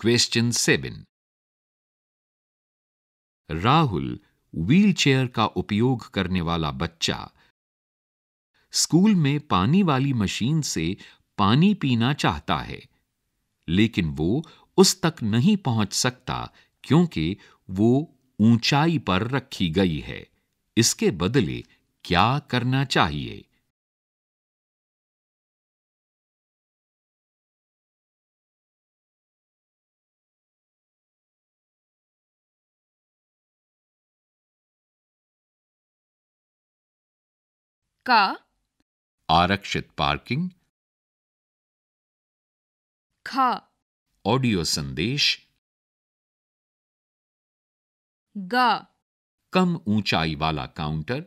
question seven Rahul wheelchair का उपयोग करने वाला बच्चा स्कूल में पानी वाली मशीन से पानी पीना चाहता है लेकिन वो उस तक नहीं पहुंच सकता क्योंकि वो ऊंचाई पर रखी गई है इसके बदले क्या करना चाहिए का आरक्षित पार्किंग खा ऑडियो संदेश गा कम ऊंचाई वाला काउंटर